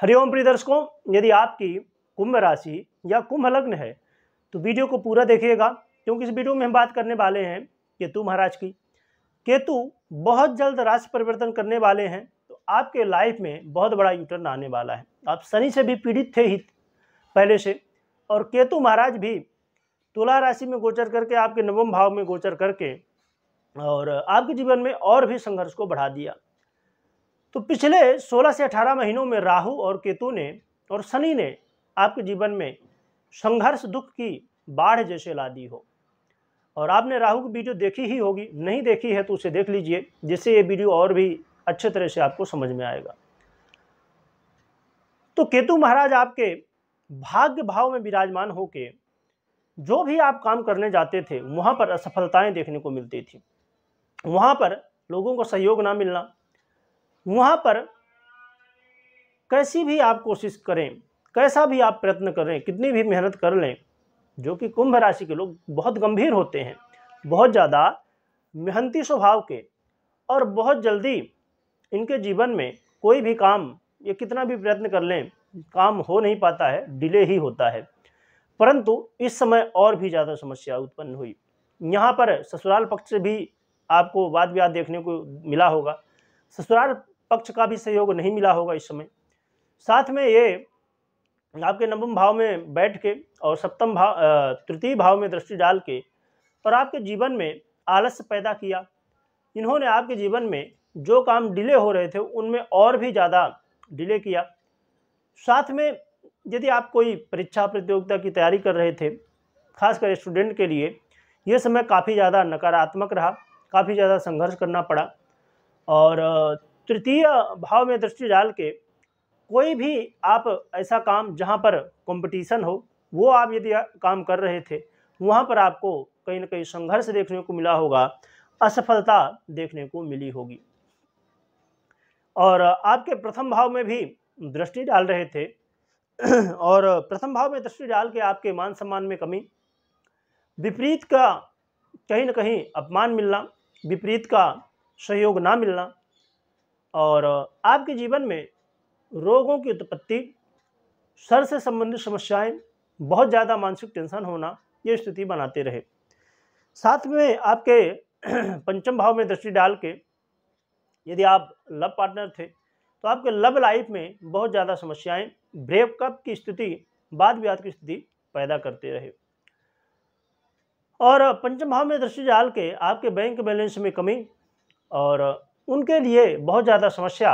हरिओम प्रिय दर्शकों यदि आपकी कुंभ राशि या कुंभ लग्न है तो वीडियो को पूरा देखिएगा क्योंकि इस वीडियो में हम बात करने वाले हैं केतु महाराज की केतु बहुत जल्द राशि परिवर्तन करने वाले हैं तो आपके लाइफ में बहुत बड़ा यूटर्न आने वाला है आप शनि से भी पीड़ित थे ही पहले से और केतु महाराज भी तुला राशि में गोचर करके आपके नवम भाव में गोचर करके और आपके जीवन में और भी संघर्ष को बढ़ा दिया तो पिछले 16 से 18 महीनों में राहु और केतु ने और शनि ने आपके जीवन में संघर्ष दुख की बाढ़ जैसे ला दी हो और आपने राहु की वीडियो देखी ही होगी नहीं देखी है तो उसे देख लीजिए जिससे ये वीडियो और भी अच्छे तरह से आपको समझ में आएगा तो केतु महाराज आपके भाग्य भाव में विराजमान होके जो भी आप काम करने जाते थे वहाँ पर असफलताएं देखने को मिलती थी वहाँ पर लोगों को सहयोग ना मिलना वहाँ पर कैसी भी आप कोशिश करें कैसा भी आप प्रयत्न करें कितनी भी मेहनत कर लें जो कि कुंभ राशि के लोग बहुत गंभीर होते हैं बहुत ज़्यादा मेहनती स्वभाव के और बहुत जल्दी इनके जीवन में कोई भी काम ये कितना भी प्रयत्न कर लें काम हो नहीं पाता है डिले ही होता है परंतु इस समय और भी ज़्यादा समस्या उत्पन्न हुई यहाँ पर ससुराल पक्ष से भी आपको वाद विवाद देखने को मिला होगा ससुराल पक्ष का भी सहयोग नहीं मिला होगा इस समय साथ में ये आपके नवम भाव में बैठ के और सप्तम भाव तृतीय भाव में दृष्टि डाल के और आपके जीवन में आलस्य पैदा किया इन्होंने आपके जीवन में जो काम डिले हो रहे थे उनमें और भी ज़्यादा डिले किया साथ में यदि आप कोई परीक्षा प्रतियोगिता की तैयारी कर रहे थे खासकर स्टूडेंट के लिए यह समय काफ़ी ज़्यादा नकारात्मक रहा काफ़ी ज़्यादा संघर्ष करना पड़ा और तृतीय भाव में दृष्टि डाल के कोई भी आप ऐसा काम जहाँ पर कंपटीशन हो वो आप यदि काम कर रहे थे वहाँ पर आपको कहीं ना कहीं संघर्ष देखने को मिला होगा असफलता देखने को मिली होगी और आपके प्रथम भाव में भी दृष्टि डाल रहे थे और प्रथम भाव में दृष्टि डाल के आपके मान सम्मान में कमी विपरीत का कहीं ना कहीं अपमान मिलना विपरीत का सहयोग ना मिलना और आपके जीवन में रोगों की उत्पत्ति सर से संबंधित समस्याएं बहुत ज़्यादा मानसिक टेंशन होना ये स्थिति बनाते रहे साथ में आपके पंचम भाव में दृष्टि डाल के यदि आप लव पार्टनर थे तो आपके लव लाइफ में बहुत ज़्यादा समस्याएं ब्रेकअप की स्थिति बाद विवाद की स्थिति पैदा करते रहे और पंचम भाव में दृष्टि डाल के आपके बैंक बैलेंस में कमी और उनके लिए बहुत ज़्यादा समस्या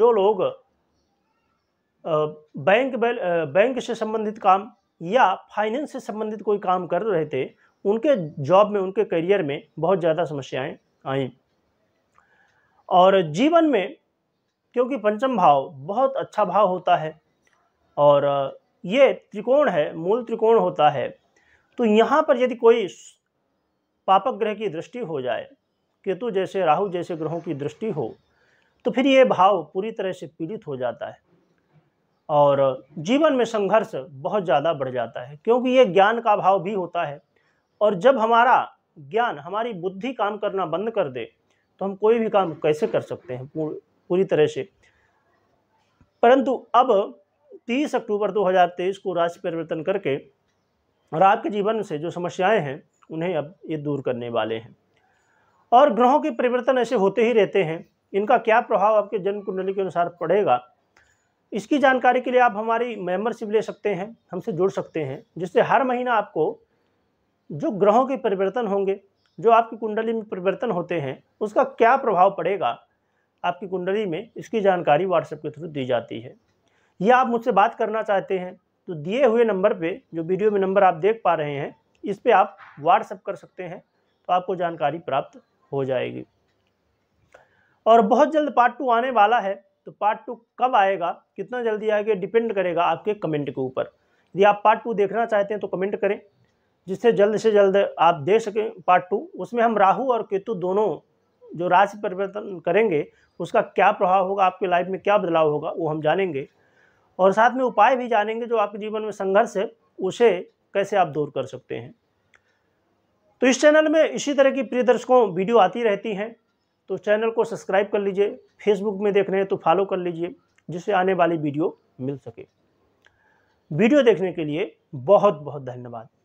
जो लोग बैंक बैंक से संबंधित काम या फाइनेंस से संबंधित कोई काम कर रहे थे उनके जॉब में उनके करियर में बहुत ज़्यादा समस्याएं आई और जीवन में क्योंकि पंचम भाव बहुत अच्छा भाव होता है और ये त्रिकोण है मूल त्रिकोण होता है तो यहाँ पर यदि कोई पापक ग्रह की दृष्टि हो जाए केतु जैसे राहु जैसे ग्रहों की दृष्टि हो तो फिर ये भाव पूरी तरह से पीड़ित हो जाता है और जीवन में संघर्ष बहुत ज़्यादा बढ़ जाता है क्योंकि ये ज्ञान का भाव भी होता है और जब हमारा ज्ञान हमारी बुद्धि काम करना बंद कर दे तो हम कोई भी काम कैसे कर सकते हैं पूरी तरह से परंतु अब 30 अक्टूबर 2023 को राशि परिवर्तन करके और आपके जीवन से जो समस्याएं हैं उन्हें अब ये दूर करने वाले हैं और ग्रहों के परिवर्तन ऐसे होते ही रहते हैं इनका क्या प्रभाव आपके जन्म कुंडली के अनुसार पड़ेगा इसकी जानकारी के लिए आप हमारी मेम्बरशिप ले सकते हैं हमसे जुड़ सकते हैं जिससे हर महीना आपको जो ग्रहों के परिवर्तन होंगे जो आपकी कुंडली में परिवर्तन होते हैं उसका क्या प्रभाव पड़ेगा आपकी कुंडली में इसकी जानकारी व्हाट्सएप के थ्रू दी जाती है या आप मुझसे बात करना चाहते हैं तो दिए हुए नंबर पे जो वीडियो में नंबर आप देख पा रहे हैं इस पर आप व्हाट्सएप कर सकते हैं तो आपको जानकारी प्राप्त हो जाएगी और बहुत जल्द पार्ट टू आने वाला है तो पार्ट टू कब आएगा कितना जल्दी आएगा डिपेंड करेगा आपके कमेंट के ऊपर यदि आप पार्ट टू देखना चाहते हैं तो कमेंट करें जिससे जल्द से जल्द आप दे सकें पार्ट टू उसमें हम राहु और केतु दोनों जो राशि परिवर्तन करेंगे उसका क्या प्रभाव होगा आपके लाइफ में क्या बदलाव होगा वो हम जानेंगे और साथ में उपाय भी जानेंगे जो आपके जीवन में संघर्ष है उसे कैसे आप दूर कर सकते हैं तो इस चैनल में इसी तरह की प्रिय दर्शकों वीडियो आती रहती हैं तो चैनल को सब्सक्राइब कर लीजिए फेसबुक में देख रहे हैं तो फॉलो कर लीजिए जिससे आने वाली वीडियो मिल सके वीडियो देखने के लिए बहुत बहुत धन्यवाद